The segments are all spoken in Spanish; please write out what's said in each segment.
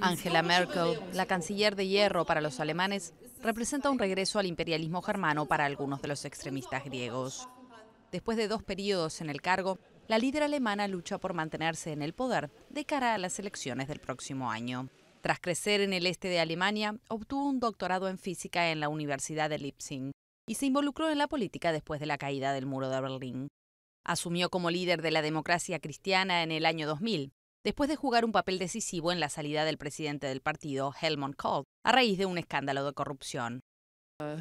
Angela Merkel, la canciller de hierro para los alemanes, representa un regreso al imperialismo germano para algunos de los extremistas griegos. Después de dos periodos en el cargo, la líder alemana lucha por mantenerse en el poder de cara a las elecciones del próximo año. Tras crecer en el este de Alemania, obtuvo un doctorado en física en la Universidad de Leipzig y se involucró en la política después de la caída del muro de Berlín. Asumió como líder de la democracia cristiana en el año 2000 después de jugar un papel decisivo en la salida del presidente del partido, Helmut Kohl, a raíz de un escándalo de corrupción. Eh,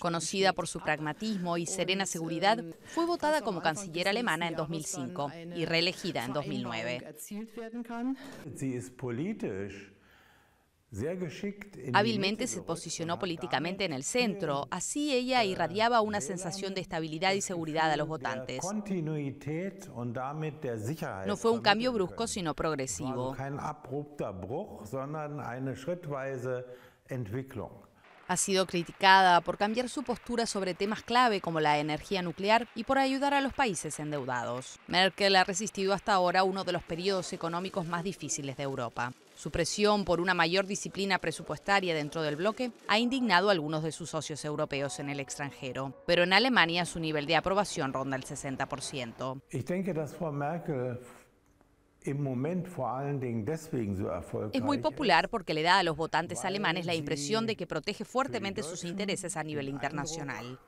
Conocida por su pragmatismo y serena ähm, seguridad, fue votada como canciller alemana en 2005 y reelegida en 2009. Hábilmente se posicionó políticamente en el centro, así ella äh, irradiaba una sensación de estabilidad y seguridad a los votantes. No fue un cambio brusco, sino progresivo. Ha sido criticada por cambiar su postura sobre temas clave como la energía nuclear y por ayudar a los países endeudados. Merkel ha resistido hasta ahora uno de los periodos económicos más difíciles de Europa. Su presión por una mayor disciplina presupuestaria dentro del bloque ha indignado a algunos de sus socios europeos en el extranjero, pero en Alemania su nivel de aprobación ronda el 60%. es muy popular porque le da a los votantes alemanes la impresión de que protege fuertemente sus intereses a nivel internacional.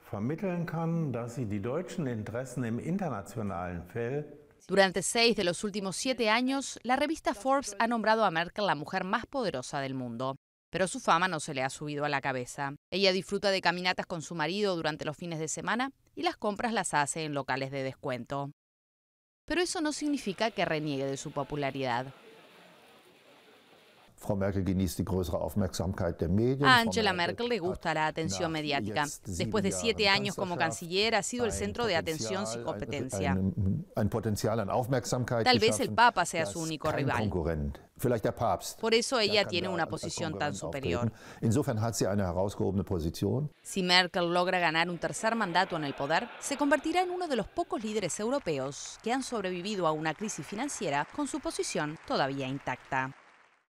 Durante seis de los últimos siete años, la revista Forbes ha nombrado a Merkel la mujer más poderosa del mundo. Pero su fama no se le ha subido a la cabeza. Ella disfruta de caminatas con su marido durante los fines de semana y las compras las hace en locales de descuento. Pero eso no significa que reniegue de su popularidad. A Angela Merkel le gusta la atención mediática. Después de siete años como canciller, ha sido el centro de atención sin competencia. Tal vez el Papa sea su único rival. Por eso ella tiene una posición tan superior. Si Merkel logra ganar un tercer mandato en el poder, se convertirá en uno de los pocos líderes europeos que han sobrevivido a una crisis financiera con su posición todavía intacta.